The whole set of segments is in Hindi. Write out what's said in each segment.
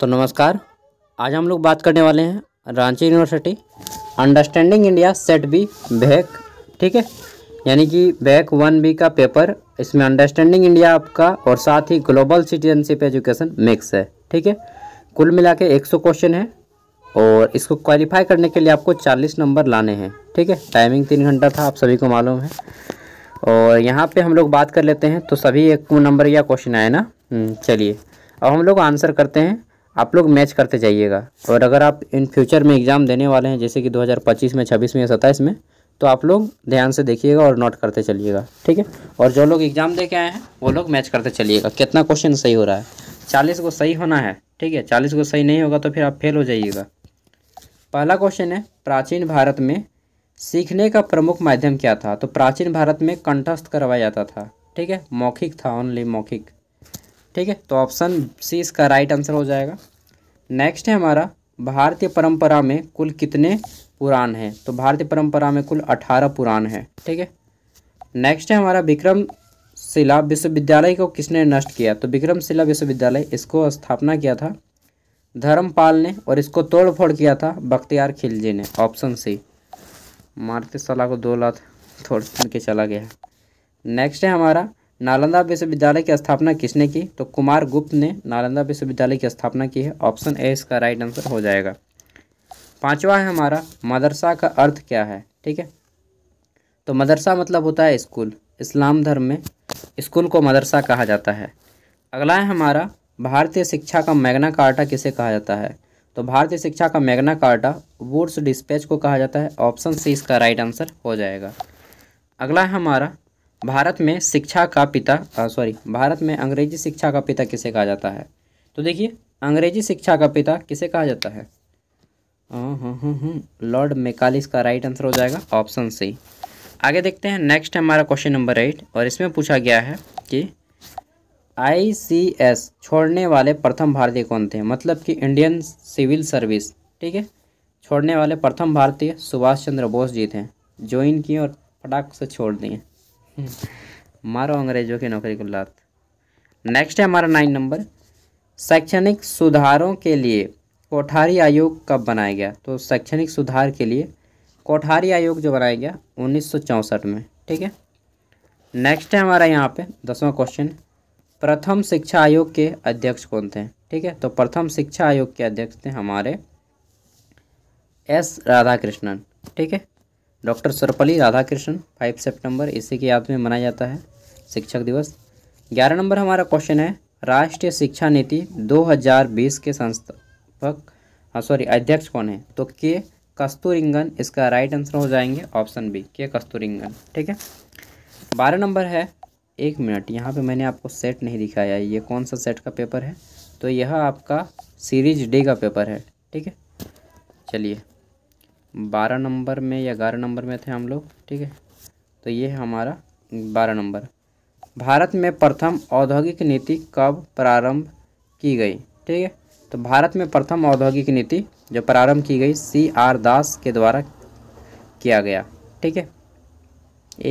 तो नमस्कार आज हम लोग बात करने वाले हैं Ranchi university understanding India set B back ठीक है यानी कि बैक वन बी का पेपर इसमें अंडरस्टैंडिंग इंडिया आपका और साथ ही ग्लोबल सिटीजनशिप एजुकेशन मिक्स है ठीक है कुल मिला के एक क्वेश्चन है और इसको क्वालिफाई करने के लिए आपको 40 नंबर लाने हैं ठीक है टाइमिंग तीन घंटा था आप सभी को मालूम है और यहाँ पे हम लोग बात कर लेते हैं तो सभी एक नंबर या क्वेश्चन आए ना हम्म, चलिए अब हम लोग आंसर करते हैं आप लोग मैच करते जाइएगा और अगर आप इन फ्यूचर में एग्ज़ाम देने वाले हैं जैसे कि 2025 में 26 में या सत्ताईस में तो आप लोग ध्यान से देखिएगा और नोट करते चलिएगा ठीक है और जो लोग एग्ज़ाम दे के आए हैं वो लोग मैच करते चलिएगा कितना क्वेश्चन सही हो रहा है चालीस को सही होना है ठीक है चालीस को सही नहीं होगा तो फिर आप फेल हो जाइएगा पहला क्वेश्चन है प्राचीन भारत में सीखने का प्रमुख माध्यम क्या था तो प्राचीन भारत में कंठस्थ करवाया जाता था ठीक है मौखिक था ओनली मौखिक ठीक है तो ऑप्शन सी इसका राइट आंसर हो जाएगा नेक्स्ट है हमारा भारतीय परंपरा में कुल कितने पुराण हैं तो भारतीय परंपरा में कुल अठारह पुराण हैं ठीक है नेक्स्ट है हमारा विक्रम शिला विश्वविद्यालय को किसने नष्ट किया तो विक्रमशिला विश्वविद्यालय इसको स्थापना किया था धर्मपाल ने और इसको तोड़ फोड़ किया था बख्तियार खिलजी ने ऑप्शन सी मारते सलाह को दो लात थोड़ के चला गया नेक्स्ट है हमारा नालंदा विश्वविद्यालय की स्थापना किसने की तो कुमार गुप्त ने नालंदा विश्वविद्यालय की स्थापना की है ऑप्शन ए इसका राइट आंसर हो जाएगा पांचवा है हमारा मदरसा का अर्थ क्या है ठीक है तो मदरसा मतलब होता है स्कूल इस्लाम धर्म में स्कूल को मदरसा कहा जाता है अगला है हमारा भारतीय शिक्षा का मैगना कार्टा किसे कहा जाता है तो भारतीय शिक्षा का मैगना कार्टा वुड्स डिस्पैच को कहा जाता है ऑप्शन सी इसका राइट आंसर हो जाएगा अगला है हमारा भारत में शिक्षा का पिता सॉरी भारत में अंग्रेजी शिक्षा का पिता किसे कहा जाता है तो देखिए अंग्रेजी शिक्षा का पिता किसे कहा जाता है लॉर्ड हम्म, मेकालिस हम्म, हम्म, का राइट आंसर हो जाएगा ऑप्शन सी आगे देखते हैं नेक्स्ट हमारा क्वेश्चन नंबर एट और इसमें पूछा गया है कि आई छोड़ने वाले प्रथम भारतीय कौन थे मतलब कि इंडियन सिविल सर्विस ठीक है छोड़ने वाले प्रथम भारतीय सुभाष चंद्र बोस जी थे ज्वाइन किए और फटाक से छोड़ दिए हम्म। मारो अंग्रेजों की नौकरी को लात नेक्स्ट है हमारा नाइन नंबर शैक्षणिक सुधारों के लिए कोठारी आयोग कब बनाया गया तो शैक्षणिक सुधार के लिए कोठारी आयोग जो बनाया गया उन्नीस में ठीक है नेक्स्ट है हमारा यहाँ पे दसवां क्वेश्चन प्रथम शिक्षा आयोग के अध्यक्ष कौन थे ठीक है तो प्रथम शिक्षा आयोग के अध्यक्ष थे हमारे एस राधाकृष्णन ठीक है doctor Sarvepalli Radhakrishnan five September इसी की याद में मनाया जाता है शिक्षक दिवस ग्यारह नंबर हमारा क्वेश्चन है राष्ट्रीय शिक्षा नीति 2020 के संस्थापक सॉरी हाँ, अध्यक्ष कौन है तो के कस्तूरिंगन इसका राइट आंसर हो जाएंगे ऑप्शन बी के कस्तूरिंगन ठीक है बारह नंबर है एक मिनट यहाँ पे मैंने आपको सेट नहीं दिखाया है ये कौन सा सेट का पेपर है तो यह आपका सीरीज डी का पेपर है ठीक है चलिए बारह नंबर में या ग्यारह नंबर में थे हम लोग ठीक है तो ये है हमारा बारह नंबर भारत में प्रथम औद्योगिक नीति कब प्रारंभ की गई ठीक है तो भारत में प्रथम औद्योगिक नीति जो प्रारंभ की गई सी आर दास के द्वारा किया गया ठीक है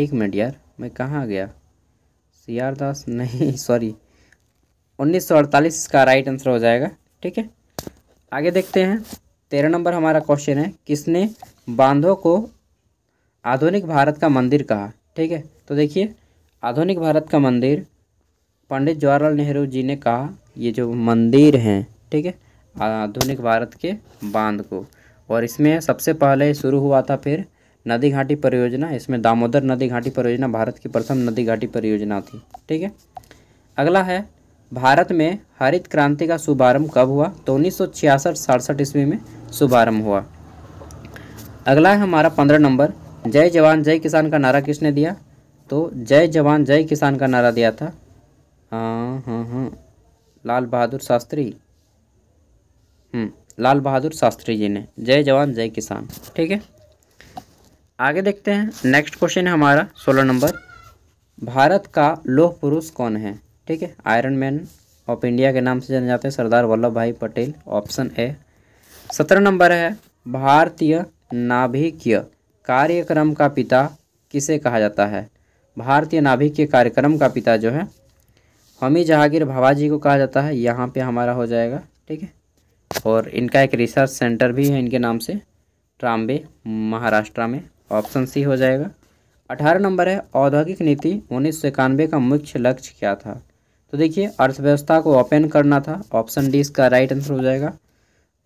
एक मिनट यार मैं कहाँ गया सी आर दास नहीं सॉरी 1948 का राइट आंसर हो जाएगा ठीक है आगे देखते हैं तेरह नंबर हमारा क्वेश्चन है किसने बांधों को आधुनिक भारत का मंदिर कहा ठीक है तो देखिए आधुनिक भारत का मंदिर पंडित जवाहरलाल नेहरू जी ने कहा ये जो मंदिर हैं ठीक है आधुनिक भारत के बांध को और इसमें सबसे पहले शुरू हुआ था फिर नदी घाटी परियोजना इसमें दामोदर नदी घाटी परियोजना भारत की प्रथम नदी घाटी परियोजना थी ठीक है अगला है भारत में हरित क्रांति का शुभारंभ कब हुआ तो उन्नीस सौ छियासठ सड़सठ ईस्वी में शुभारंभ हुआ अगला है हमारा पंद्रह नंबर जय जवान जय किसान का नारा किसने दिया तो जय जवान जय किसान का नारा दिया था हाँ हाँ हाँ लाल बहादुर शास्त्री हम्म, लाल बहादुर शास्त्री जी ने जय जवान जय किसान ठीक है आगे देखते हैं नेक्स्ट क्वेश्चन है हमारा सोलह नंबर भारत का लोह पुरुष कौन है ठीक है आयरन मैन ऑफ इंडिया के नाम से जाने जाते हैं सरदार वल्लभ भाई पटेल ऑप्शन ए सत्रह नंबर है भारतीय नाभिकीय कार्यक्रम का पिता किसे कहा जाता है भारतीय नाभिकीय कार्यक्रम का पिता जो है हमी जहांगीर भावा जी को कहा जाता है यहाँ पे हमारा हो जाएगा ठीक है और इनका एक रिसर्च सेंटर भी है इनके नाम से ट्राम्बे महाराष्ट्र में ऑप्शन सी हो जाएगा अठारह नंबर है औद्योगिक नीति उन्नीस का मुख्य लक्ष्य क्या था तो देखिए अर्थव्यवस्था को ओपन करना था ऑप्शन डी इसका राइट आंसर हो जाएगा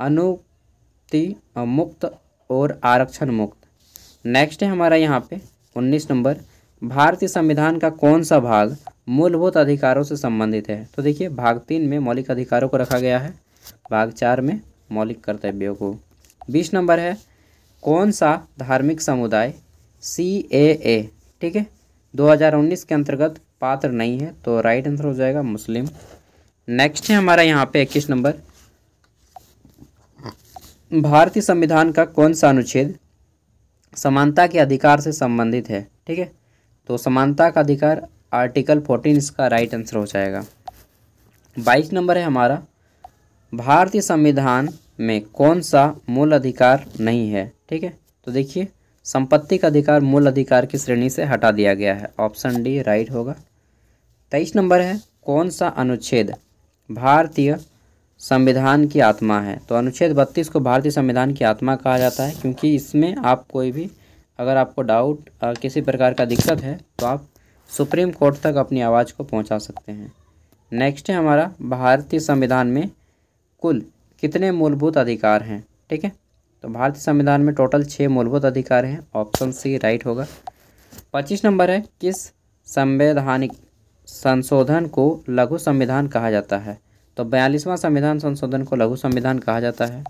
अनुति मुक्त और आरक्षण मुक्त नेक्स्ट है हमारा यहाँ पे उन्नीस नंबर भारतीय संविधान का कौन सा भाग मूलभूत अधिकारों से संबंधित है तो देखिए भाग तीन में मौलिक अधिकारों को रखा गया है भाग चार में मौलिक कर्तव्यों को बीस नंबर है कौन सा धार्मिक समुदाय सी ए ए ठीक है 2019 के अंतर्गत पात्र नहीं है तो राइट आंसर हो जाएगा मुस्लिम नेक्स्ट है हमारा यहाँ पे इक्कीस नंबर भारतीय संविधान का कौन सा अनुच्छेद समानता के अधिकार से संबंधित है ठीक है तो समानता का अधिकार आर्टिकल फोर्टीन इसका राइट आंसर हो जाएगा बाईस नंबर है हमारा भारतीय संविधान में कौन सा मूल अधिकार नहीं है ठीक है तो देखिए संपत्ति का अधिकार मूल अधिकार की श्रेणी से हटा दिया गया है ऑप्शन डी राइट होगा तेईस नंबर है कौन सा अनुच्छेद भारतीय संविधान की आत्मा है तो अनुच्छेद बत्तीस को भारतीय संविधान की आत्मा कहा जाता है क्योंकि इसमें आप कोई भी अगर आपको डाउट किसी प्रकार का दिक्कत है तो आप सुप्रीम कोर्ट तक अपनी आवाज़ को पहुंचा सकते हैं नेक्स्ट है हमारा भारतीय संविधान में कुल कितने मूलभूत अधिकार हैं ठीक है तो भारतीय संविधान में टोटल छः मूलभूत अधिकार हैं ऑप्शन सी राइट होगा पच्चीस नंबर है किस संवैधानिक संशोधन को लघु संविधान कहा जाता है तो बयालीसवां संविधान संशोधन को लघु संविधान कहा जाता है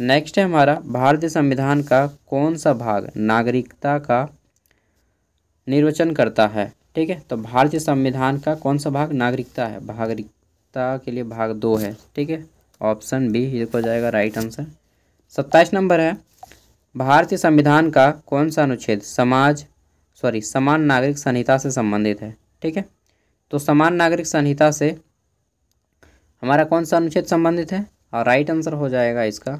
नेक्स्ट है हमारा भारतीय संविधान का कौन सा भाग नागरिकता का निर्वचन करता है ठीक है तो भारतीय संविधान का कौन सा भाग नागरिकता है भागरिकता के लिए भाग दो है ठीक है ऑप्शन बी ये हो जाएगा राइट आंसर सत्ताईस नंबर है भारतीय संविधान का कौन सा अनुच्छेद समाज सॉरी समान नागरिक संहिता से संबंधित है ठीक है तो समान नागरिक संहिता से हमारा कौन सा अनुच्छेद संबंधित है और राइट आंसर हो जाएगा इसका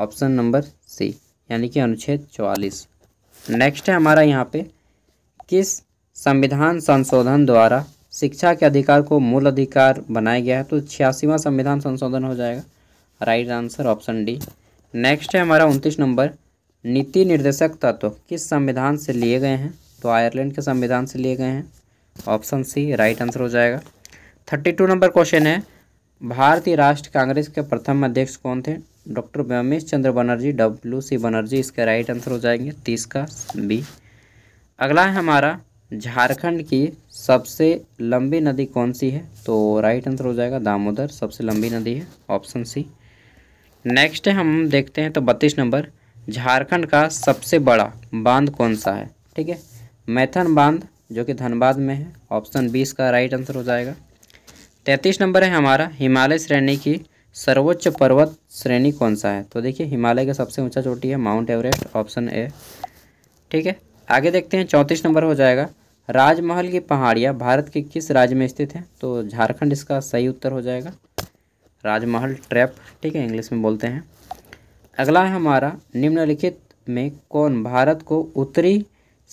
ऑप्शन नंबर सी यानी कि अनुच्छेद चौवालीस नेक्स्ट है हमारा यहाँ पे किस संविधान संशोधन द्वारा शिक्षा के अधिकार को मूल अधिकार बनाया गया है तो छियासीवा संविधान संशोधन हो जाएगा right answer option D next है हमारा उनतीस नंबर नीति निर्देशक तत्व किस संविधान से लिए गए हैं तो आयरलैंड के संविधान से लिए गए हैं ऑप्शन सी राइट आंसर हो जाएगा थर्टी टू नंबर क्वेश्चन है भारतीय राष्ट्रीय कांग्रेस के प्रथम अध्यक्ष कौन थे doctor Ramesh Chandra Banerjee W C Banerjee इसके राइट आंसर हो जाएंगे तीस का बी अगला है हमारा झारखंड की सबसे लंबी नदी कौन सी है तो राइट आंसर हो जाएगा दामोदर सबसे लंबी नदी है ऑप्शन सी नेक्स्ट है हम देखते हैं तो बत्तीस नंबर झारखंड का सबसे बड़ा बांध कौन सा है ठीक है मैथन बांध जो कि धनबाद में है ऑप्शन बी इसका राइट आंसर हो जाएगा तैंतीस नंबर है हमारा हिमालय श्रेणी की सर्वोच्च पर्वत श्रेणी कौन सा है तो देखिए हिमालय का सबसे ऊंचा चोटी है माउंट एवरेस्ट ऑप्शन ए ठीक है आगे देखते हैं चौंतीस नंबर हो जाएगा राजमहल की पहाड़ियाँ भारत के किस राज्य में स्थित हैं तो झारखंड इसका सही उत्तर हो जाएगा राजमहल ट्रैप ठीक है इंग्लिश में बोलते हैं अगला है हमारा निम्नलिखित में कौन भारत को उत्तरी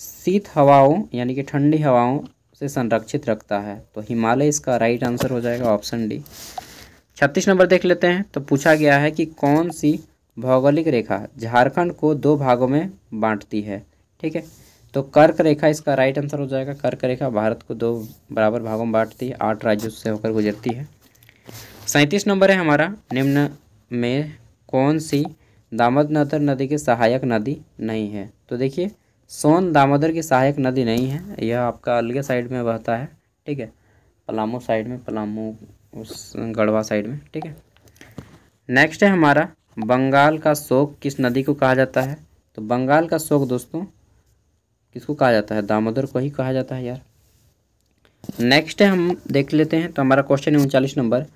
शीत हवाओं यानी कि ठंडी हवाओं से संरक्षित रखता है तो हिमालय इसका राइट आंसर हो जाएगा ऑप्शन डी छत्तीस नंबर देख लेते हैं तो पूछा गया है कि कौन सी भौगोलिक रेखा झारखंड को दो भागों में बांटती है ठीक है तो कर्क रेखा इसका राइट आंसर हो जाएगा कर्क रेखा भारत को दो बराबर भागों में बांटती है आठ राज्यों से होकर गुजरती है सैंतीस नंबर है हमारा निम्न में कौन सी दामोदर नदी के सहायक नदी नहीं है तो देखिए सोन दामोदर की सहायक नदी नहीं है यह आपका अलगे साइड में बहता है ठीक है पलामू साइड में पलामू उस गढ़वा साइड में ठीक है नेक्स्ट है हमारा बंगाल का शोक किस नदी को कहा जाता है तो बंगाल का शोक दोस्तों किसको कहा जाता है दामोदर को ही कहा जाता है यार नेक्स्ट है हम देख लेते हैं तो हमारा क्वेश्चन है उनचालीस नंबर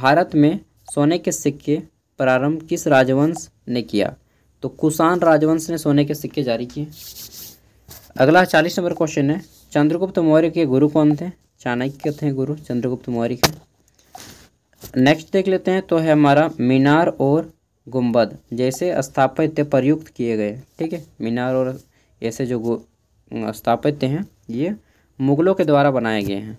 भारत में सोने के सिक्के प्रारंभ किस राजवंश ने किया तो कुसान राजवंश ने सोने के सिक्के जारी किए अगला चालीस नंबर क्वेश्चन है चंद्रगुप्त मौर्य के गुरु कौन थे चाणक्य थे गुरु चंद्रगुप्त मौर्य के नेक्स्ट देख लेते हैं तो है हमारा मीनार और गुम्बद जैसे स्थापत्य प्रयुक्त किए गए ठीक है मीनार और ऐसे जो स्थापत्य हैं ये मुगलों के द्वारा बनाए गए हैं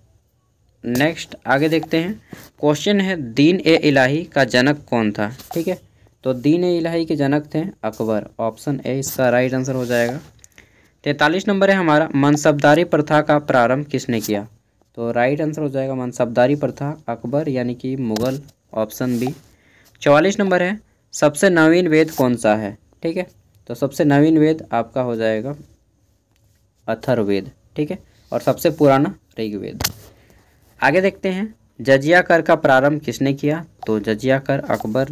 नेक्स्ट आगे देखते हैं क्वेश्चन है दीन ए इलाही का जनक कौन था ठीक है तो दीन इलाही के जनक थे अकबर ऑप्शन ए इसका राइट आंसर हो जाएगा तैंतालीस नंबर है हमारा मनसबदारी प्रथा का प्रारंभ किसने किया तो राइट आंसर हो जाएगा मनसबदारी प्रथा अकबर यानी कि मुग़ल ऑप्शन बी चवालीस नंबर है सबसे नवीन वेद कौन सा है ठीक है तो सबसे नवीन वेद आपका हो जाएगा अथर्वेद ठीक है और सबसे पुराना ऋग्वेद आगे देखते हैं जजिया कर का प्रारंभ किसने किया तो जजिया कर अकबर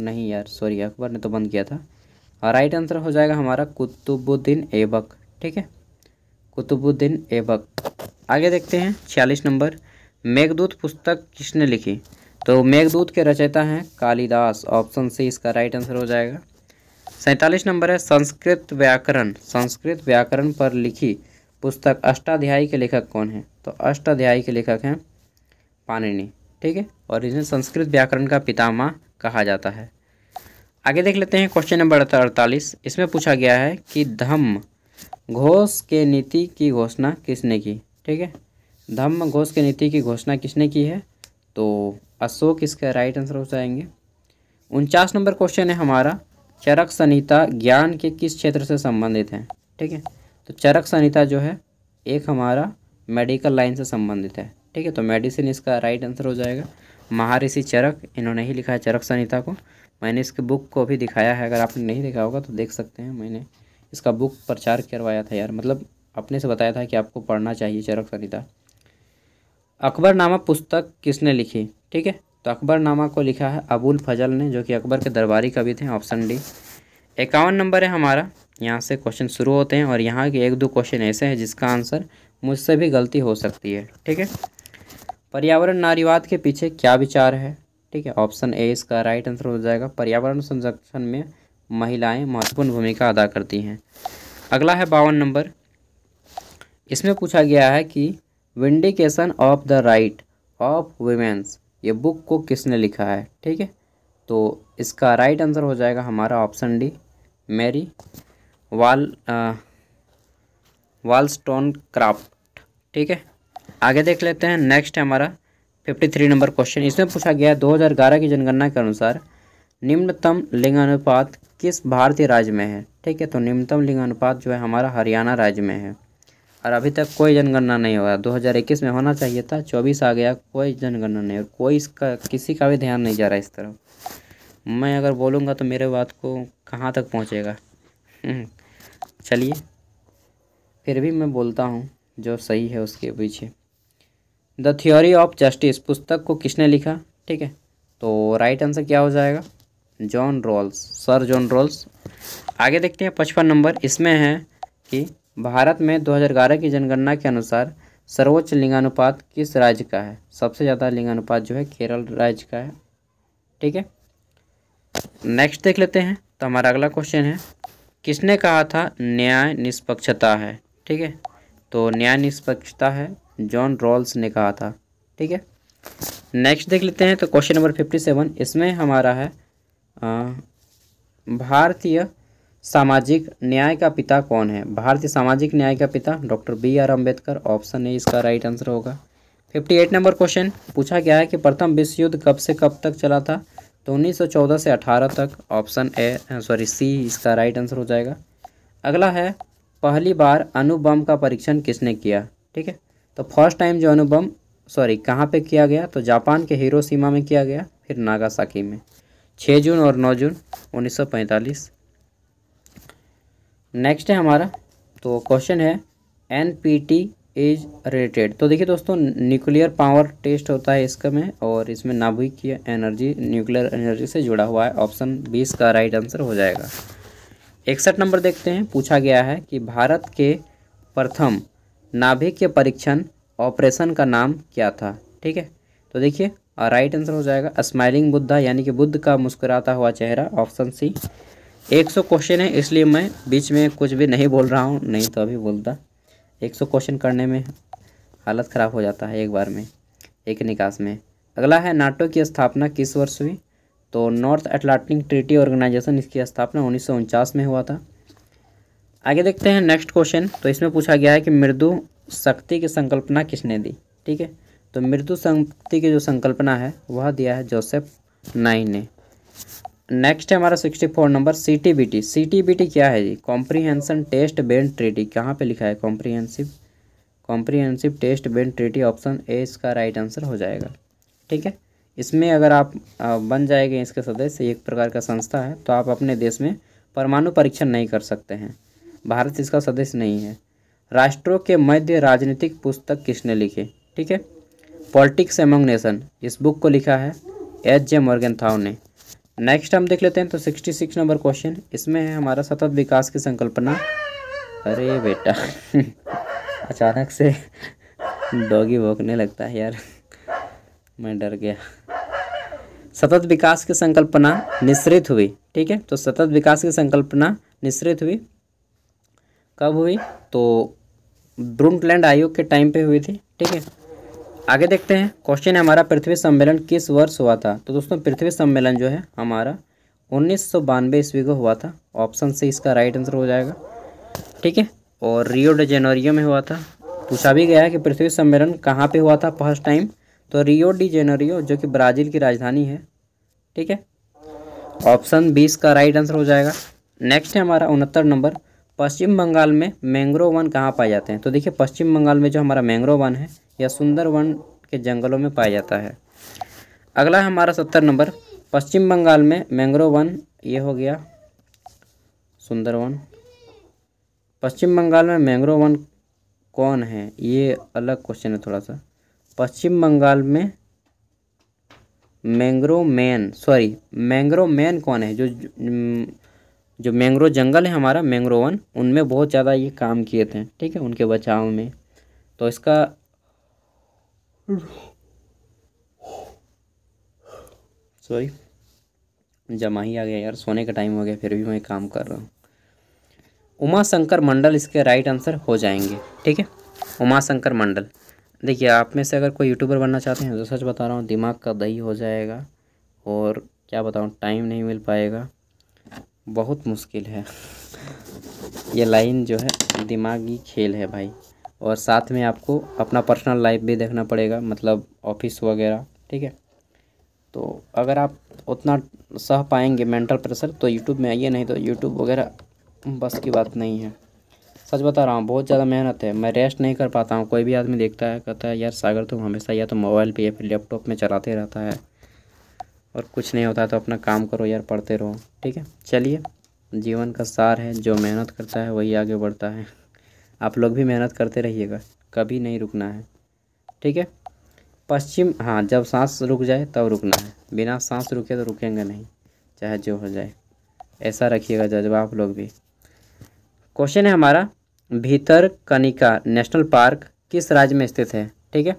नहीं यार सॉरी अकबर ने तो बंद किया था और राइट आंसर हो जाएगा हमारा कुतुबुद्दीन ऐबक ठीक है कुतुबुद्दीन ऐबक आगे देखते हैं छियालीस नंबर मेघदूत पुस्तक किसने लिखी तो मेघदूत के रचयिता हैं कालिदास ऑप्शन सी इसका राइट आंसर हो जाएगा सैंतालीस नंबर है संस्कृत व्याकरण संस्कृत व्याकरण पर लिखी पुस्तक अष्टाध्यायी के लेखक कौन है तो अष्टाध्यायी के लेखक हैं पाणिनि ठीक है और इसमें संस्कृत व्याकरण का पितामह कहा जाता है आगे देख लेते हैं क्वेश्चन नंबर अड़तालीस इसमें पूछा गया है कि धम्म घोष के नीति की घोषणा किसने की ठीक है धम्म घोष के नीति की घोषणा किसने की है तो अशोक इसका राइट आंसर हो जाएंगे उनचास नंबर क्वेश्चन है हमारा चरक संहिता ज्ञान के किस क्षेत्र से संबंधित है ठीक है तो चरक संहिता जो है एक हमारा मेडिकल लाइन से संबंधित है ठीक है तो मेडिसिन इसका राइट आंसर हो जाएगा महारिषि चरक इन्होंने ही लिखा है चरक संहिता को मैंने इसके बुक को भी दिखाया है अगर आपने नहीं देखा होगा तो देख सकते हैं मैंने इसका बुक प्रचार करवाया था यार मतलब अपने से बताया था कि आपको पढ़ना चाहिए चरक संहिता नामा पुस्तक किसने लिखी ठीक है तो अकबर नामा को लिखा है अबुल फजल ने जो कि अकबर के दरबारी कवि थे ऑप्शन डी इक्यावन नंबर है हमारा यहाँ से क्वेश्चन शुरू होते हैं और यहाँ के एक दो क्वेश्चन ऐसे हैं जिसका आंसर मुझसे भी गलती हो सकती है ठीक है पर्यावरण नारीवाद के पीछे क्या विचार है ठीक है ऑप्शन ए इसका राइट आंसर हो जाएगा पर्यावरण संरक्षण में महिलाएं महत्वपूर्ण भूमिका अदा करती हैं अगला है बावन नंबर इसमें पूछा गया है कि vindication of the right of women's ये बुक को किसने लिखा है ठीक है तो इसका राइट आंसर हो जाएगा हमारा ऑप्शन डी मेरी वाल आ, वाल स्टोन क्राफ्ट ठीक है आगे देख लेते हैं नेक्स्ट है हमारा फिफ्टी थ्री नंबर क्वेश्चन इसमें पूछा गया दो हज़ार ग्यारह की जनगणना के अनुसार निम्नतम लिंगानुपात किस भारतीय राज्य में है ठीक है तो निम्नतम लिंगानुपात जो है हमारा हरियाणा राज्य में है और अभी तक कोई जनगणना नहीं हुआ 2021 में होना चाहिए था 24 आ गया कोई जनगणना नहीं और कोई इसका किसी का भी ध्यान नहीं जा रहा इस तरफ मैं अगर बोलूँगा तो मेरे बात को कहाँ तक पहुँचेगा हम्म, चलिए फिर भी मैं बोलता हूँ जो सही है उसके पीछे द थ्योरी ऑफ जस्टिस पुस्तक को किसने लिखा ठीक है तो राइट आंसर क्या हो जाएगा John Rawls sir John Rawls आगे देखते हैं पचपन नंबर इसमें है कि भारत में 2011 की जनगणना के अनुसार सर्वोच्च लिंगानुपात किस राज्य का है सबसे ज़्यादा लिंगानुपात जो है केरल राज्य का है ठीक है नेक्स्ट देख लेते हैं तो हमारा अगला क्वेश्चन है किसने कहा था न्याय निष्पक्षता है ठीक है तो न्याय निष्पक्षता है जॉन रॉल्स ने कहा था ठीक है नेक्स्ट देख लेते हैं तो क्वेश्चन नंबर फिफ्टी सेवन इसमें हमारा है भारतीय सामाजिक न्याय का पिता कौन है भारतीय सामाजिक न्याय का पिता doctor B R Ambedkar option A इसका राइट आंसर होगा फिफ्टी एट नंबर क्वेश्चन पूछा गया है कि प्रथम विश्व युद्ध कब से कब तक चला था तो उन्नीस सौ चौदह से अठारह तक ऑप्शन ए सॉरी सी इसका राइट आंसर हो जाएगा अगला है पहली बार अनुबम का परीक्षण किसने किया ठीक है तो फर्स्ट टाइम जो अनुबम सॉरी कहाँ पे किया गया तो जापान के हीरो सीमा में किया गया फिर नागासाकी में 6 जून और 9 जून 1945 नेक्स्ट है हमारा तो क्वेश्चन है N P T is related तो देखिए दोस्तों न्यूक्लियर पावर टेस्ट होता है इसका में और इसमें नाभिकीय एनर्जी न्यूक्लियर एनर्जी से जुड़ा हुआ है ऑप्शन बीस का राइट आंसर हो जाएगा इकसठ नंबर देखते हैं पूछा गया है कि भारत के प्रथम नाभिक के परीक्षण ऑपरेशन का नाम क्या था ठीक है तो देखिए राइट आंसर हो जाएगा स्माइलिंग बुद्धा यानी कि बुद्ध का मुस्कुराता हुआ चेहरा ऑप्शन सी एक सौ क्वेश्चन है इसलिए मैं बीच में कुछ भी नहीं बोल रहा हूँ नहीं तो अभी बोलता एक सौ क्वेश्चन करने में हालत ख़राब हो जाता है एक बार में एक निकास में अगला है नाटो की स्थापना किस वर्ष हुई तो नॉर्थ अटलांटिक ट्रीटी ऑर्गेनाइजेशन इसकी स्थापना उन्नीस में हुआ था आगे देखते हैं नेक्स्ट क्वेश्चन तो इसमें पूछा गया है कि मृदु शक्ति की संकल्पना किसने दी ठीक है तो मृदु शक्ति की जो संकल्पना है वह दिया है जोसेफ नाइन ने नेक्स्ट है हमारा sixty four number C T B T C T B T क्या है जी कॉम्प्रीहेंसन टेस्ट बेंड ट्रीटी कहाँ पे लिखा है comprehensive comprehensive test ban treaty option A इसका राइट आंसर हो जाएगा ठीक है इसमें अगर आप बन जाएंगे इसके सदस्य एक प्रकार का संस्था है तो आप अपने देश में परमाणु परीक्षण नहीं कर सकते हैं भारत इसका सदस्य नहीं है राष्ट्रों के मध्य राजनीतिक पुस्तक किसने लिखे ठीक है पॉलिटिक्स एमंग नेशन इस बुक को लिखा है एच जे मॉर्गन थाउ ने नेक्स्ट हम देख लेते हैं तो सिक्सटी सिक्स नंबर क्वेश्चन इसमें है हमारा सतत विकास की संकल्पना अरे बेटा अचानक से डॉगी भोंकने लगता है यार मैं डर गया सतत विकास की संकल्पना निश्रित हुई ठीक है तो सतत विकास की संकल्पना निश्रित हुई कब हुई तो ब्रुंटलैंड आयोग के टाइम पे हुई थी ठीक है आगे देखते हैं क्वेश्चन है हमारा पृथ्वी सम्मेलन किस वर्ष हुआ था तो दोस्तों पृथ्वी सम्मेलन जो है हमारा उन्नीस सौ बानवे ईस्वी को हुआ था ऑप्शन से इसका राइट आंसर हो जाएगा ठीक है और रियो डे जेनोरियो में हुआ था पूछा भी गया है कि पृथ्वी सम्मेलन कहाँ पे हुआ था फर्स्ट टाइम तो रियो डी जेनोरियो जो कि ब्राज़ील की राजधानी है ठीक है ऑप्शन बीस का राइट आंसर हो जाएगा नेक्स्ट है हमारा उनहत्तर नंबर पश्चिम बंगाल में मैंग्रोव वन कहाँ पाए जाते हैं तो देखिए पश्चिम बंगाल में जो हमारा मैंग्रोव वन है यह सुंदर वन के जंगलों में पाया जाता है अगला हमारा सत्तर नंबर पश्चिम बंगाल में मैंग्रोव वन ये हो गया सुंदर वन पश्चिम बंगाल में मैंग्रोव वन कौन है ये अलग क्वेश्चन है थोड़ा सा पश्चिम बंगाल में mangrove man sorry mangrove man कौन है जो जो मैंग्रोव जंगल है हमारा मैंग्रोवन उनमें बहुत ज़्यादा ये काम किए थे ठीक है उनके बचाव में तो इसका सॉरी जमा ही आ गया यार सोने का टाइम हो गया फिर भी मैं काम कर रहा हूँ उमा शंकर मंडल इसके राइट आंसर हो जाएंगे ठीक है उमा शंकर मंडल देखिए आप में से अगर कोई यूट्यूबर बनना चाहते हैं तो सच बता रहा हूँ दिमाग का दही हो जाएगा और क्या बताऊँ टाइम नहीं मिल पाएगा बहुत मुश्किल है ये लाइन जो है दिमागी खेल है भाई और साथ में आपको अपना पर्सनल लाइफ भी देखना पड़ेगा मतलब ऑफिस वगैरह ठीक है तो अगर आप उतना सह पाएंगे मेंटल प्रेशर तो यूट्यूब में आइए नहीं तो यूट्यूब वगैरह बस की बात नहीं है सच बता रहा हूँ बहुत ज़्यादा मेहनत है मैं रेस्ट नहीं कर पाता हूँ कोई भी आदमी देखता है कहता है यार सागर तुम हमेशा या तो मोबाइल पे या फिर लैपटॉप में चलाते रहता है और कुछ नहीं होता तो अपना काम करो यार पढ़ते रहो ठीक है चलिए जीवन का सार है जो मेहनत करता है वही आगे बढ़ता है आप लोग भी मेहनत करते रहिएगा कभी नहीं रुकना है ठीक है पश्चिम हाँ जब सांस रुक जाए तब रुकना है बिना सांस रुके तो रुकेंगे नहीं चाहे जो हो जाए ऐसा रखिएगा जज्बा आप लोग भी क्वेश्चन है हमारा भीतर कनिका नेशनल पार्क किस राज्य में स्थित है ठीक है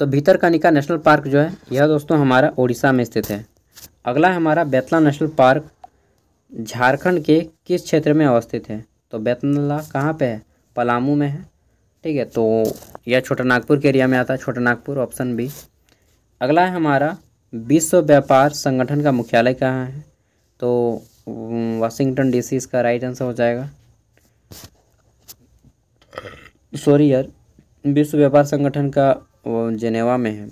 तो भीतरकानिका नेशनल पार्क जो है यह दोस्तों हमारा उड़ीसा में स्थित है अगला हमारा बेतला नेशनल पार्क झारखंड के किस क्षेत्र में अवस्थित है तो बेतला कहाँ पे है पलामू में है ठीक है तो यह छोटा नागपुर के एरिया में आता है छोटा नागपुर ऑप्शन बी अगला है हमारा विश्व व्यापार संगठन का मुख्यालय कहाँ है तो वाशिंगटन सी इसका राइट आंसर हो जाएगा सॉरी यार विश्व व्यापार संगठन का वो जेनेवा में है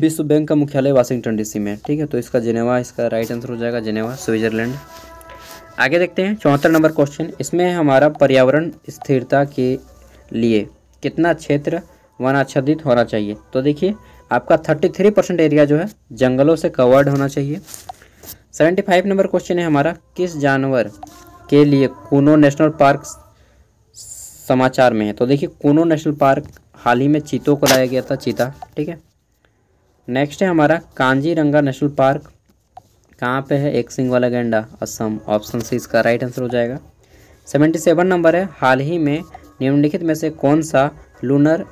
विश्व बैंक का मुख्यालय वाशिंगटन डीसी में ठीक है तो इसका जेनेवा इसका राइट आंसर हो जाएगा जेनेवा स्विट्जरलैंड आगे देखते हैं चौहत्तर नंबर क्वेश्चन इसमें हमारा पर्यावरण स्थिरता के लिए कितना क्षेत्र वन आच्छादित होना चाहिए तो देखिए आपका थर्टी थ्री परसेंट एरिया जो है जंगलों से कवर्ड होना चाहिए सेवेंटी फाइव नंबर क्वेश्चन है हमारा किस जानवर के लिए कूनो नेशनल पार्क समाचार में है तो देखिए कोनो नेशनल पार्क हाल ही में चीतों को लाया गया था चीता ठीक है नेक्स्ट है हमारा कांजीरंगा नेशनल पार्क कहाँ पे है एक सिंग वाला गेंडा असम ऑप्शन सी इसका राइट आंसर हो जाएगा सेवेंटी सेवन नंबर है हाल ही में निम्नलिखित में से कौन सा लूनर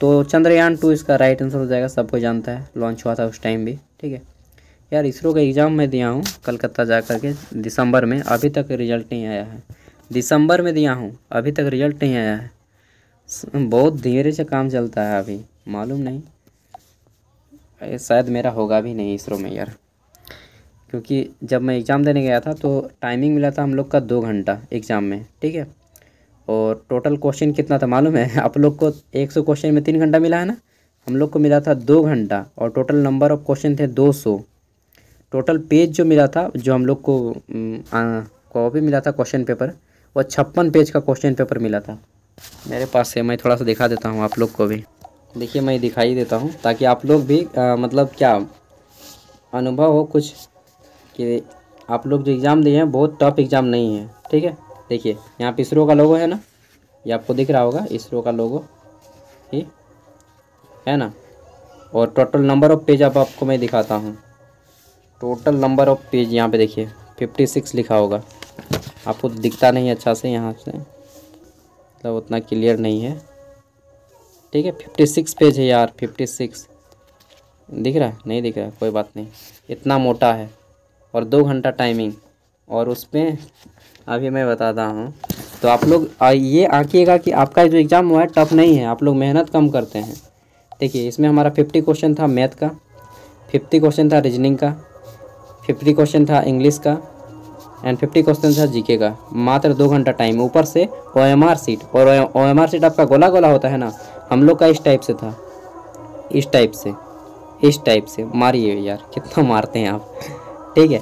तो चंद्रयान टू इसका राइट आंसर हो जाएगा सबको जानता है लॉन्च हुआ था उस टाइम भी ठीक है यार इसरो का एग्ज़ाम मैं दिया हूँ कलकत्ता जा कर के दिसंबर में अभी तक रिजल्ट नहीं आया है दिसंबर में दिया हूँ अभी तक रिजल्ट नहीं आया है बहुत धीरे से काम चलता है अभी मालूम नहीं शायद मेरा होगा भी नहीं इसरो में यार क्योंकि जब मैं एग्ज़ाम देने गया था तो टाइमिंग मिला था हम लोग का दो घंटा एग्ज़ाम में ठीक है और टोटल क्वेश्चन कितना था मालूम है आप लोग को एक सौ क्वेश्चन में तीन घंटा मिला है ना हम लोग को मिला था दो घंटा और टोटल नंबर ऑफ क्वेश्चन थे दो सौ टोटल पेज जो मिला था जो हम लोग को कॉपी मिला था क्वेश्चन पेपर वह छप्पन पेज का क्वेश्चन पेपर मिला था मेरे पास से मैं थोड़ा सा दिखा देता हूँ आप लोग को भी देखिए मैं दिखाई देता हूँ ताकि आप लोग भी आ, मतलब क्या अनुभव हो कुछ कि आप लोग जो एग्ज़ाम दिए हैं बहुत टफ एग्ज़ाम नहीं है ठीक है देखिए यहाँ पे इसरो का लोगो है ना ये आपको दिख रहा होगा इसरो का लोगो ठीक है ना और टोटल नंबर ऑफ़ पेज अब आप आपको मैं दिखाता हूँ टोटल नंबर ऑफ़ पेज यहाँ पे देखिए फिफ्टी सिक्स लिखा होगा आपको तो दिखता नहीं अच्छा से यहाँ से मतलब उतना क्लियर नहीं है ठीक है फिफ्टी सिक्स पेज है यार फिफ्टी सिक्स दिख रहा है नहीं दिख रहा कोई बात नहीं इतना मोटा है और दो घंटा टाइमिंग और उस पर अभी मैं बताता हूँ तो आप लोग ये आँखिएगा कि आपका जो एग्ज़ाम हुआ है टफ नहीं है आप लोग मेहनत कम करते हैं देखिए इसमें हमारा फिफ्टी क्वेश्चन था मैथ का फिफ्टी क्वेश्चन था रीजनिंग का फिफ्टी क्वेश्चन था इंग्लिश का एंड फिफ्टी क्वेश्चन था जीके का मात्र दो घंटा टाइम ऊपर से ओ एम आर सीट और ओ एम आर सीट आपका गोला गोला होता है ना हम लोग का इस टाइप से था इस टाइप से इस टाइप से मारिए यार कितना मारते हैं आप ठीक है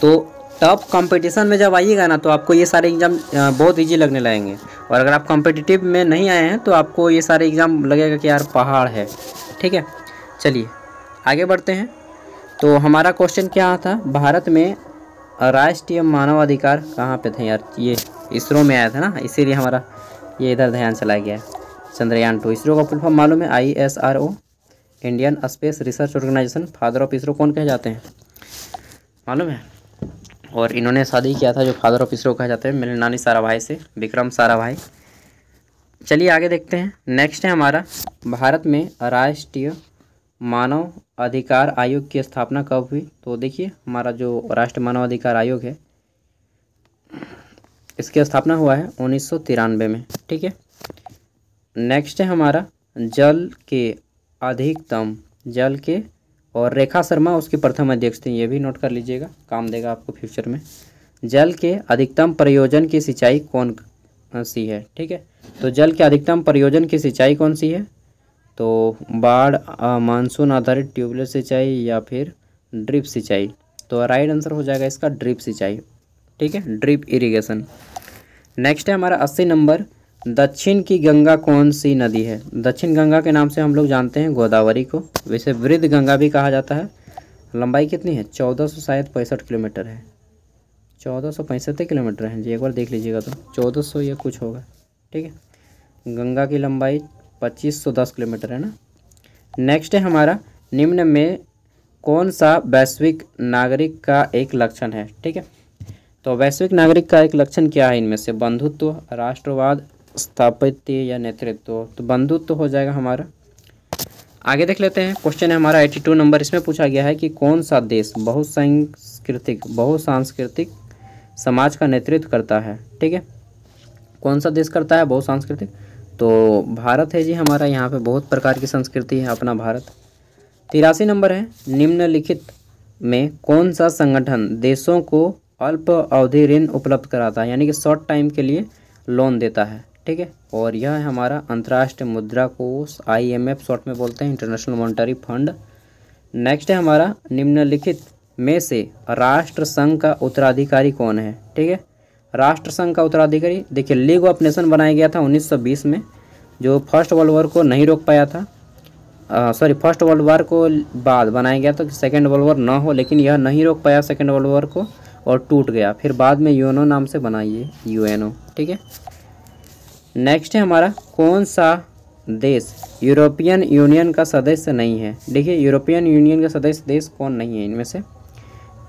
तो टॉप कंपटीशन में जब आइएगा ना तो आपको ये सारे एग्ज़ाम बहुत इजी लगने लगेंगे और अगर आप कॉम्पिटिटिव में नहीं आए हैं तो आपको ये सारे एग्ज़ाम लगेगा कि यार पहाड़ है ठीक है चलिए आगे बढ़ते हैं तो हमारा क्वेश्चन क्या था भारत में राष्ट्रीय मानवाधिकार कहाँ पे थे यार ये इसरो में आया था ना इसीलिए हमारा ये इधर ध्यान चला गया चंद्रयान टू इसरो का फुल फॉर्म मालूम है I S R O Indian space research organisation father of ISRO कौन कहे जाते हैं मालूम है और इन्होंने शादी किया था जो फादर ऑफ इसरो कहा जाता है मेरे नानी सारा भाई से विक्रम सारा भाई चलिए आगे देखते हैं नेक्स्ट है हमारा भारत में राष्ट्रीय मानव अधिकार आयोग की स्थापना कब हुई तो देखिए हमारा जो राष्ट्रीय मानव अधिकार आयोग है इसकी स्थापना हुआ है उन्नीस में ठीक है नेक्स्ट है हमारा जल के अधिकतम जल के और रेखा शर्मा उसकी प्रथम अध्यक्ष थी ये भी नोट कर लीजिएगा काम देगा आपको फ्यूचर में जल के अधिकतम प्रयोजन की सिंचाई कौन सी है ठीक है तो जल के अधिकतम प्रयोजन की सिंचाई कौन सी है तो बाढ़ मानसून आधारित ट्यूबवेल सिंचाई या फिर ड्रिप सिंचाई तो राइट आंसर हो जाएगा इसका ड्रिप सिंचाई ठीक है ड्रिप इरिगेशन नेक्स्ट है हमारा अस्सी नंबर दक्षिण की गंगा कौन सी नदी है दक्षिण गंगा के नाम से हम लोग जानते हैं गोदावरी को वैसे वृद्ध गंगा भी कहा जाता है लंबाई कितनी है चौदह सौ शायद पैंसठ किलोमीटर है चौदह सौ पैंसठ किलोमीटर है जी एक बार देख लीजिएगा तो चौदह सौ या कुछ होगा ठीक है गंगा की लंबाई पच्चीस सौ दस किलोमीटर है ना नेक्स्ट है हमारा निम्न में कौन सा वैश्विक नागरिक का एक लक्षण है ठीक है तो वैश्विक नागरिक का एक लक्षण क्या है इनमें से बंधुत्व राष्ट्रवाद स्थापित या नेतृत्व तो बंधुत्व हो जाएगा हमारा आगे देख लेते हैं क्वेश्चन है हमारा एटी टू नंबर इसमें पूछा गया है कि कौन सा देश बहुसंस्कृतिक बहुसांस्कृतिक समाज का नेतृत्व करता है ठीक है कौन सा देश करता है बहुसांस्कृतिक तो भारत है जी हमारा यहाँ पे बहुत प्रकार की संस्कृति है अपना भारत तिरासी नंबर है निम्नलिखित में कौन सा संगठन देशों को अल्प अवधि ऋण उपलब्ध कराता है यानी कि शॉर्ट टाइम के लिए लोन देता है ठीक है और यह है हमारा अंतर्राष्ट्रीय मुद्रा कोष आईएमएफ शॉर्ट में बोलते हैं इंटरनेशनल मॉनिटरी फंड नेक्स्ट है हमारा निम्नलिखित में से राष्ट्र संघ का उत्तराधिकारी कौन है ठीक है राष्ट्रसंघ का उत्तराधिकारी देखिए लीग ऑफ नेशन बनाया गया था 1920 में जो फर्स्ट वर्ल्ड वॉर को नहीं रोक पाया था सॉरी फर्स्ट वर्ल्ड वॉर को बाद बनाया गया था कि सेकेंड वर्ल्ड वॉर ना हो लेकिन यह नहीं रोक पाया सेकेंड वर्ल्ड वॉर को और टूट गया फिर बाद में यूएनओ नाम से बनाइए यूएनओ ठीक है नेक्स्ट है हमारा कौन सा देश यूरोपियन यूनियन का सदस्य नहीं है देखिए यूरोपियन यूनियन का सदस्य देश कौन नहीं है इनमें से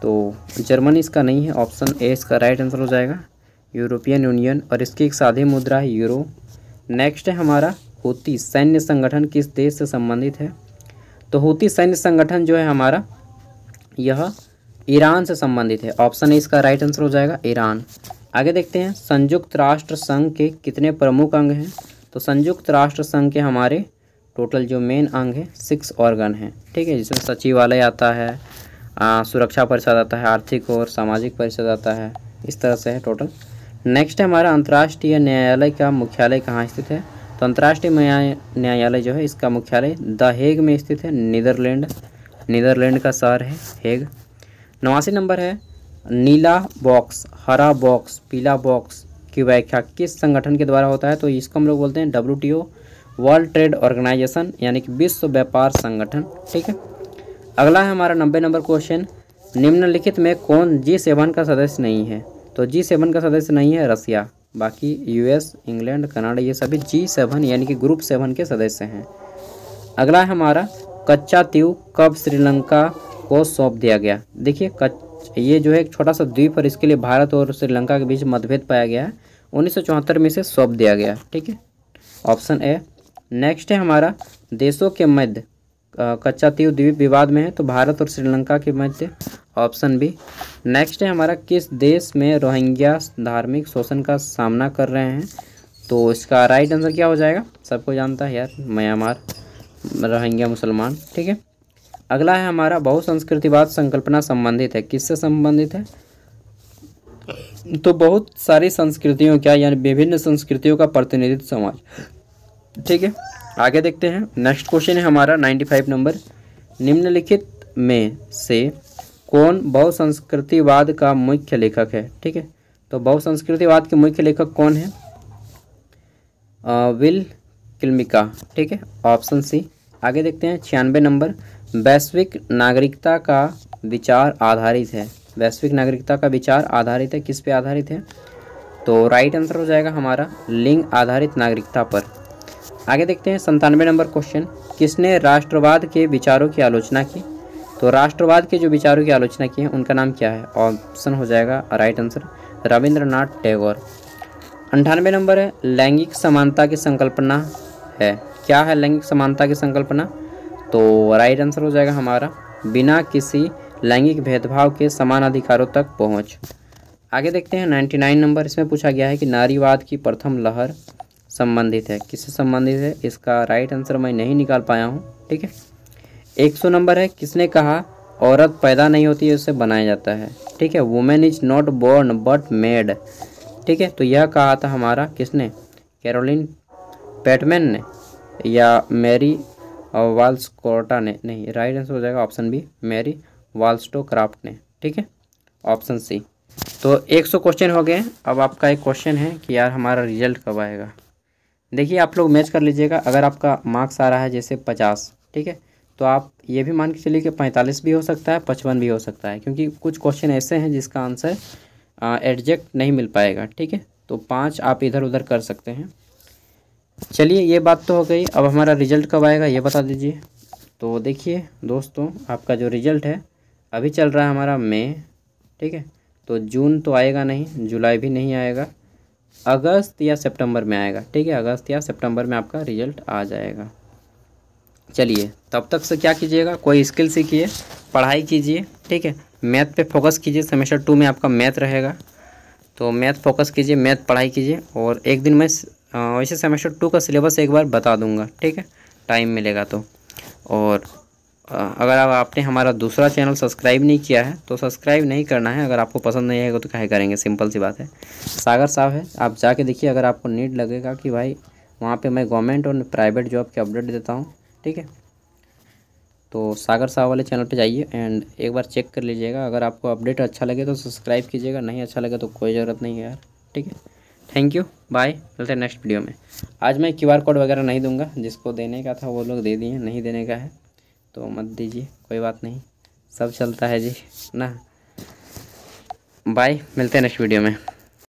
तो जर्मनी इसका नहीं है ऑप्शन ए इसका राइट आंसर हो जाएगा यूरोपियन यूनियन और इसकी एक साधे मुद्रा है यूरो नेक्स्ट है हमारा होती सैन्य संगठन किस देश से संबंधित है तो होती सैन्य संगठन जो है हमारा यह ईरान से संबंधित है ऑप्शन ए इसका राइट आंसर हो जाएगा ईरान आगे देखते हैं संयुक्त राष्ट्र संघ के कितने प्रमुख अंग हैं तो संयुक्त राष्ट्र संघ के हमारे टोटल जो मेन अंग है सिक्स ऑर्गन हैं ठीक है जिसमें सचिवालय आता है आ, सुरक्षा परिषद आता है आर्थिक और सामाजिक परिषद आता है इस तरह से है टोटल नेक्स्ट है हमारा अंतर्राष्ट्रीय न्यायालय का मुख्यालय कहाँ स्थित है तो अंतर्राष्ट्रीय न्यायालय जो है इसका मुख्यालय द हेग में स्थित है नीदरलैंड नीदरलैंड का शहर है हेग नवासी नंबर है नीला बॉक्स हरा बॉक्स पीला बॉक्स की व्याख्या किस संगठन के द्वारा होता है तो इसको हम लोग बोलते हैं डब्ल्यू वर्ल्ड ट्रेड ऑर्गेनाइजेशन यानी कि विश्व व्यापार संगठन ठीक है अगला है हमारा नब्बे नंबर क्वेश्चन निम्नलिखित में कौन जी सेवन का सदस्य नहीं है तो जी सेवन का सदस्य नहीं है रसिया बाकी यूएस इंग्लैंड कनाडा ये सभी जी सेवन यानी कि ग्रुप सेवन के सदस्य हैं अगला है हमारा कच्चा त्यू कब श्रीलंका को सौंप दिया गया देखिए कच ये जो है एक छोटा सा द्वीप और इसके लिए भारत और श्रीलंका के बीच मतभेद पाया गया है उन्नीस में इसे सौंप दिया गया ठीक है ऑप्शन ए नेक्स्ट है हमारा देशों के मध्य कच्चा तीव द्वीप विवाद में है तो भारत और श्रीलंका के मध्य ऑप्शन बी नेक्स्ट है हमारा किस देश में रोहिंग्या धार्मिक शोषण का सामना कर रहे हैं तो इसका राइट आंसर क्या हो जाएगा सबको जानता है यार म्यांमार रोहिंग्या मुसलमान ठीक है अगला है हमारा बहुसंस्कृतिवाद संकल्पना संबंधित है किससे संबंधित है तो बहुत सारी संस्कृतियों क्या यानी विभिन्न संस्कृतियों का प्रतिनिधित्व समाज ठीक है आगे देखते हैं नेक्स्ट क्वेश्चन है हमारा नाइन्टी फाइव नंबर निम्नलिखित में से कौन बहुसंस्कृतिवाद का मुख्य लेखक है ठीक है तो बहुसंस्कृतिवाद के मुख्य लेखक कौन है आ, विल किल्मिका ठीक है ऑप्शन सी आगे देखते हैं छियानवे नंबर वैश्विक नागरिकता का विचार आधारित है वैश्विक नागरिकता का विचार आधारित है किस पे आधारित है तो राइट आंसर हो जाएगा हमारा लिंग आधारित नागरिकता पर आगे देखते हैं संतानवे नंबर क्वेश्चन किसने राष्ट्रवाद के विचारों की आलोचना की तो राष्ट्रवाद के जो विचारों की आलोचना की है उनका नाम क्या है ऑप्शन हो जाएगा राइट आंसर रविंद्रनाथ टैगोर अंठानवे नंबर है लैंगिक समानता की संकल्पना है क्या है लैंगिक समानता की संकल्पना तो राइट आंसर हो जाएगा हमारा बिना किसी लैंगिक भेदभाव के समान अधिकारों तक पहुंच आगे देखते हैं 99 नंबर इसमें पूछा गया है कि नारीवाद की प्रथम लहर संबंधित है किससे संबंधित है इसका राइट आंसर मैं नहीं निकाल पाया हूँ ठीक है एक सौ नंबर है किसने कहा औरत पैदा नहीं होती है उसे बनाया जाता है ठीक है women is not born but made ठीक है तो यह कहा था हमारा किसने कैरोलिन पैटमैन ने या मेरी वाल्स कोटा ने नहीं राइट आंसर हो जाएगा ऑप्शन बी मेरी वाल्स्टो क्राफ्ट ने ठीक है ऑप्शन सी तो 100 क्वेश्चन हो गए अब आपका एक क्वेश्चन है कि यार हमारा रिजल्ट कब आएगा देखिए आप लोग मैच कर लीजिएगा अगर आपका मार्क्स आ रहा है जैसे पचास ठीक है तो आप ये भी मान के चलिए कि पैंतालीस भी हो सकता है पचपन भी हो सकता है क्योंकि कुछ क्वेश्चन ऐसे हैं जिसका आंसर एडजेक्ट नहीं मिल पाएगा ठीक है तो पाँच आप इधर उधर कर सकते हैं चलिए ये बात तो हो गई अब हमारा रिजल्ट कब आएगा ये बता दीजिए तो देखिए दोस्तों आपका जो रिजल्ट है अभी चल रहा है हमारा मई ठीक है तो जून तो आएगा नहीं जुलाई भी नहीं आएगा अगस्त या सितंबर में आएगा ठीक है अगस्त या सितंबर में आपका रिजल्ट आ जाएगा चलिए तब तक से क्या कीजिएगा कोई स्किल सीखिए पढ़ाई कीजिए ठीक है मैथ पे फोकस कीजिए सेमेस्टर टू में आपका मैथ रहेगा तो मैथ फोकस कीजिए मैथ पढ़ाई कीजिए और एक दिन मैं वैसे सेमेस्टर टू का सिलेबस एक बार बता दूंगा ठीक है टाइम मिलेगा तो और अगर आपने हमारा दूसरा चैनल सब्सक्राइब नहीं किया है तो सब्सक्राइब नहीं करना है अगर आपको पसंद नहीं आएगा तो क्या करेंगे सिंपल सी बात है सागर साहब है आप जाके देखिए अगर आपको नीड लगेगा कि भाई वहाँ पे मैं गवर्नमेंट और प्राइवेट जॉब के अपडेट देता हूँ ठीक है तो सागर साहब वाले चैनल पर जाइए एंड एक बार चेक कर लीजिएगा अगर आपको अपडेट अच्छा लगे तो सब्सक्राइब कीजिएगा नहीं अच्छा लगे तो कोई ज़रूरत नहीं है यार ठीक है थैंक यू बाय मिलते हैं नेक्स्ट वीडियो में आज मैं क्यूआर कोड वगैरह नहीं दूंगा जिसको देने का था वो लोग दे दिए नहीं देने का है तो मत दीजिए कोई बात नहीं सब चलता है जी ना बाय मिलते हैं नेक्स्ट वीडियो में